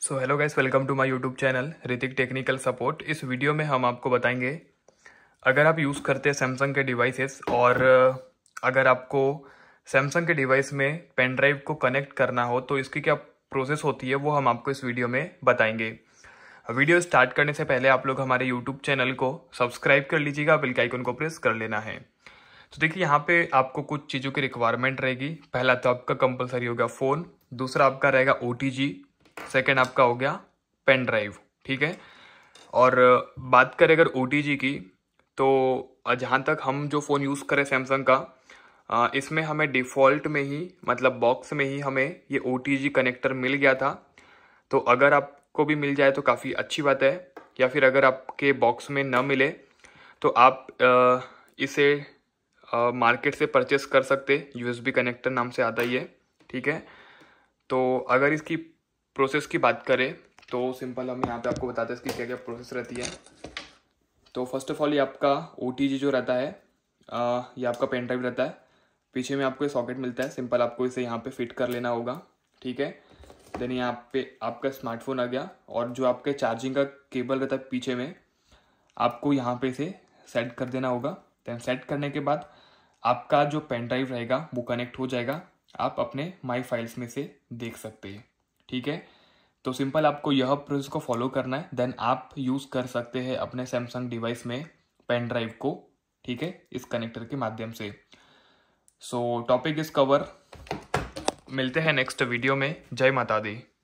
so hello guys welcome to my YouTube channel Hrithik technical support इस video में हम आपको बताएंगे अगर आप यूज़ करते हैं सैमसंग के डिवाइसेस और अगर आपको सैमसंग के डिवाइस में पेन ड्राइव को कनेक्ट करना हो तो इसकी क्या प्रोसेस होती है वो हम आपको इस वीडियो में बताएंगे वीडियो स्टार्ट करने से पहले आप लोग हमारे यूट्यूब चैनल को सब्सक्राइब कर लीजिएगा बिल्कुल को प्रेस कर लेना है तो देखिए यहाँ पर आपको कुछ चीज़ों की रिक्वायरमेंट रहेगी पहला तो आपका कंपलसरी होगा फ़ोन दूसरा आपका रहेगा ओ सेकेंड आपका हो गया पेन ड्राइव ठीक है और बात करें अगर ओ की तो जहाँ तक हम जो फ़ोन यूज़ करें सैमसंग का इसमें हमें डिफ़ॉल्ट में ही मतलब बॉक्स में ही हमें ये ओ कनेक्टर मिल गया था तो अगर आपको भी मिल जाए तो काफ़ी अच्छी बात है या फिर अगर आपके बॉक्स में न मिले तो आप इसे मार्केट से परचेस कर सकते यूएसबी कनेक्टर नाम से आता ही है ठीक है तो अगर इसकी प्रोसेस की बात करें तो सिंपल हम यहाँ पे आपको बताते हैं इसकी क्या क्या प्रोसेस रहती है तो फर्स्ट ऑफ ऑल ये आपका ओ जो रहता है ये आपका पेन ड्राइव रहता है पीछे में आपको ये सॉकेट मिलता है सिंपल आपको इसे यहाँ पे फिट कर लेना होगा ठीक है देन यहाँ पे आपका स्मार्टफोन आ गया और जो आपके चार्जिंग का केबल रहता है पीछे में आपको यहाँ पे इसे सेट कर देना होगा देन सेट करने के बाद आपका जो पेन ड्राइव रहेगा वो कनेक्ट हो जाएगा आप अपने माई फाइल्स में से देख सकते हैं ठीक है तो सिंपल आपको यह प्रोसेस को फॉलो करना है देन आप यूज़ कर सकते हैं अपने सैमसंग डिवाइस में पेन ड्राइव को ठीक है इस कनेक्टर के माध्यम से सो टॉपिक इज कवर मिलते हैं नेक्स्ट वीडियो में जय माता दी